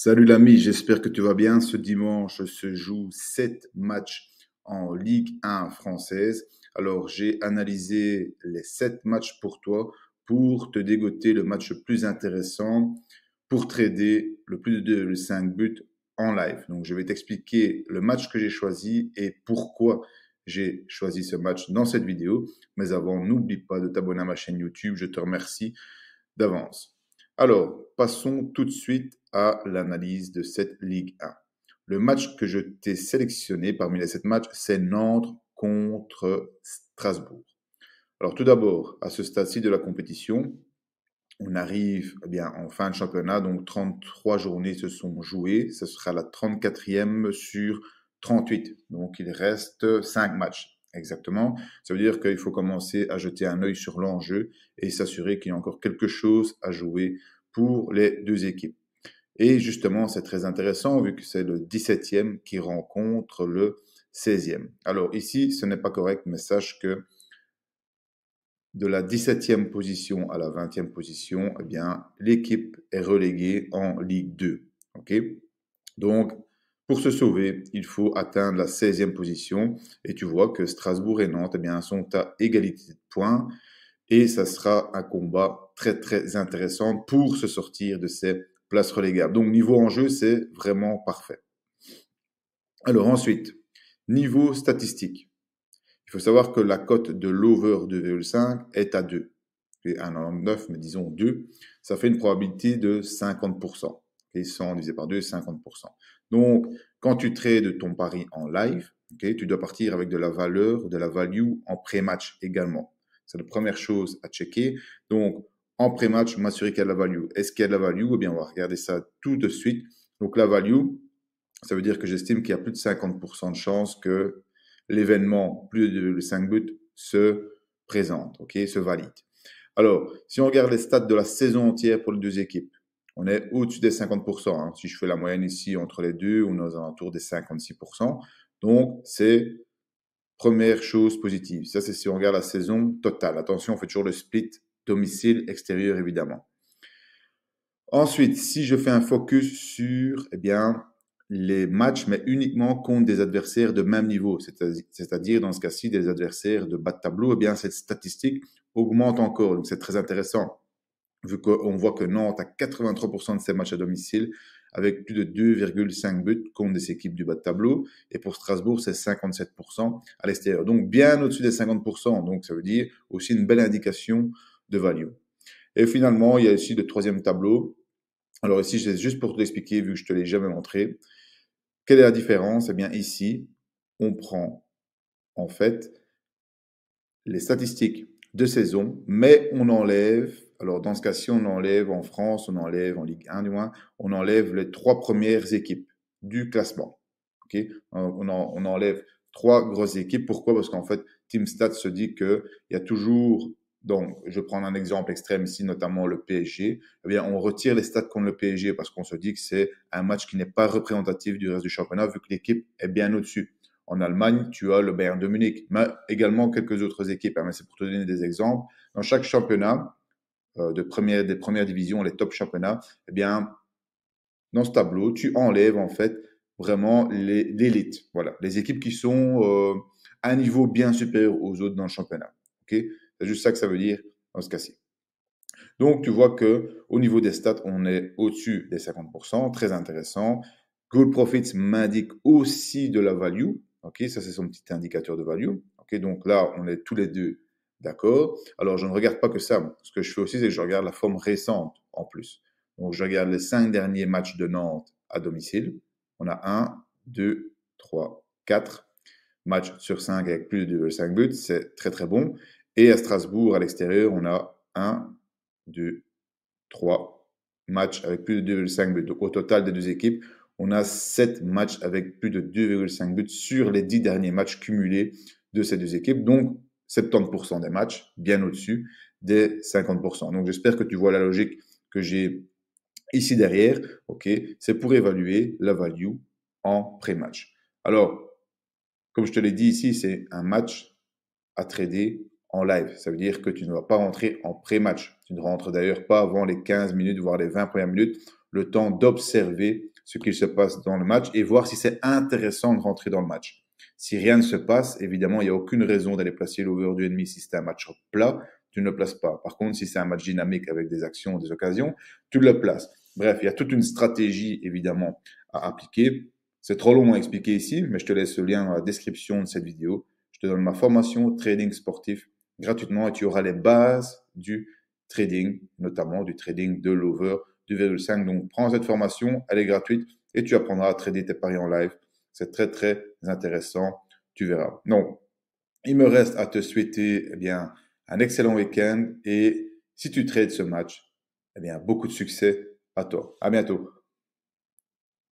Salut l'ami, j'espère que tu vas bien. Ce dimanche se jouent sept matchs en Ligue 1 française. Alors j'ai analysé les sept matchs pour toi pour te dégoter le match le plus intéressant pour trader le plus de 5 buts en live. Donc je vais t'expliquer le match que j'ai choisi et pourquoi j'ai choisi ce match dans cette vidéo. Mais avant, n'oublie pas de t'abonner à ma chaîne YouTube. Je te remercie d'avance. Alors, passons tout de suite à l'analyse de cette Ligue 1. Le match que je t'ai sélectionné parmi les sept matchs, c'est Nantes contre Strasbourg. Alors tout d'abord, à ce stade-ci de la compétition, on arrive eh bien, en fin de championnat, donc 33 journées se sont jouées, ce sera la 34e sur 38, donc il reste 5 matchs. Exactement. Ça veut dire qu'il faut commencer à jeter un œil sur l'enjeu et s'assurer qu'il y a encore quelque chose à jouer pour les deux équipes. Et justement, c'est très intéressant vu que c'est le 17e qui rencontre le 16e. Alors ici, ce n'est pas correct, mais sache que de la 17e position à la 20e position, eh bien, l'équipe est reléguée en Ligue 2. OK Donc, pour se sauver, il faut atteindre la 16e position. Et tu vois que Strasbourg et Nantes eh bien, sont à égalité de points. Et ça sera un combat très très intéressant pour se sortir de ces places relégables. Donc niveau enjeu, c'est vraiment parfait. Alors ensuite, niveau statistique. Il faut savoir que la cote de l'over 2,5 est à 2. Et mais disons 2, ça fait une probabilité de 50%. Et 100 divisé par 2, 50%. Donc, quand tu trades ton pari en live, tu dois partir avec de la valeur, de la value en pré-match également. C'est la première chose à checker. Donc, en pré-match, m'assurer qu'il y a de la value. Est-ce qu'il y a de la value Eh bien, on va regarder ça tout de suite. Donc, la value, ça veut dire que j'estime qu'il y a plus de 50% de chances que l'événement, plus de 5 buts, se présente, ok, se valide. Alors, si on regarde les stats de la saison entière pour les deux équipes, on est au-dessus des 50%. Hein. Si je fais la moyenne ici entre les deux, on est aux alentours des 56%. Donc, c'est première chose positive. Ça, c'est si on regarde la saison totale. Attention, on fait toujours le split domicile, extérieur, évidemment. Ensuite, si je fais un focus sur eh bien, les matchs, mais uniquement contre des adversaires de même niveau, c'est-à-dire dans ce cas-ci des adversaires de bas de tableau, eh bien, cette statistique augmente encore. Donc, c'est très intéressant vu qu'on voit que Nantes a 83% de ses matchs à domicile, avec plus de 2,5 buts contre des équipes du bas de tableau. Et pour Strasbourg, c'est 57% à l'extérieur. Donc bien au-dessus des 50%. Donc ça veut dire aussi une belle indication de value. Et finalement, il y a ici le troisième tableau. Alors ici, c'est juste pour te l'expliquer, vu que je ne te l'ai jamais montré. Quelle est la différence Eh bien ici, on prend en fait les statistiques de saison, mais on enlève alors dans ce cas-ci, on enlève en France, on enlève en Ligue 1 du moins, on enlève les trois premières équipes du classement. Okay euh, on, enlève trois grosses équipes. Pourquoi Parce qu'en fait, Teamstat se dit qu'il y a toujours, donc je prends un exemple extrême ici, notamment le PSG, eh bien on retire les stats contre le PSG parce qu'on se dit que c'est un match qui n'est pas représentatif du reste du championnat vu que l'équipe est bien au-dessus. En Allemagne, tu as le Bayern de Munich, mais également quelques autres équipes. Mais eh c'est pour te donner des exemples. Dans chaque championnat, euh, de première, des premières divisions, les top championnats, eh bien, dans ce tableau, tu enlèves en fait vraiment l'élite. Voilà, les équipes qui sont euh, à un niveau bien supérieur aux autres dans le championnat. Ok, c'est juste ça que ça veut dire dans ce cas-ci. Donc, tu vois que au niveau des stats, on est au-dessus des 50%, très intéressant. Good Profits m'indique aussi de la value. Ok, ça c'est son petit indicateur de value. Ok, donc là, on est tous les deux D'accord Alors, je ne regarde pas que ça. Ce que je fais aussi, c'est que je regarde la forme récente en plus. Donc, je regarde les cinq derniers matchs de Nantes à domicile. On a 1, 2, 3, 4 matchs sur 5 avec plus de 2,5 buts. C'est très, très bon. Et à Strasbourg, à l'extérieur, on a 1, 2, 3 matchs avec plus de 2,5 buts. Donc, au total des deux équipes, on a 7 matchs avec plus de 2,5 buts sur les 10 derniers matchs cumulés de ces deux équipes. Donc, 70% des matchs, bien au-dessus des 50%. Donc j'espère que tu vois la logique que j'ai ici derrière. Ok, c'est pour évaluer la value en pré-match. Alors, comme je te l'ai dit ici, c'est un match à trader en live. Ça veut dire que tu ne vas pas rentrer en pré-match. Tu ne rentres d'ailleurs pas avant les 15 minutes, voire les 20 premières minutes, le temps d'observer ce qu'il se passe dans le match et voir si c'est intéressant de rentrer dans le match. Si rien ne se passe, évidemment, il n'y a aucune raison d'aller placer l'over du ennemi si c'est un match plat, tu ne le places pas. Par contre, si c'est un match dynamique avec des actions, des occasions, tu le places. Bref, il y a toute une stratégie, évidemment, à appliquer. C'est trop long à expliquer ici, mais je te laisse le lien dans la description de cette vidéo. Je te donne ma formation trading sportif gratuitement et tu auras les bases du trading, notamment du trading de l'over du 2,5. Donc prends cette formation, elle est gratuite et tu apprendras à trader tes paris en live c'est très, très intéressant. Tu verras. Donc, il me reste à te souhaiter eh bien, un excellent week-end et si tu trades ce match, eh bien, beaucoup de succès à toi. À bientôt.